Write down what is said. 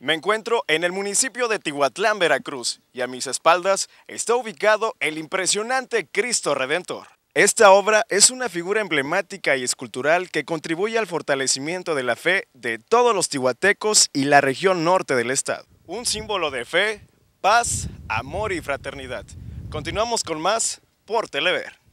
Me encuentro en el municipio de Tihuatlán, Veracruz, y a mis espaldas está ubicado el impresionante Cristo Redentor. Esta obra es una figura emblemática y escultural que contribuye al fortalecimiento de la fe de todos los tihuatecos y la región norte del estado. Un símbolo de fe, paz, amor y fraternidad. Continuamos con más por Telever.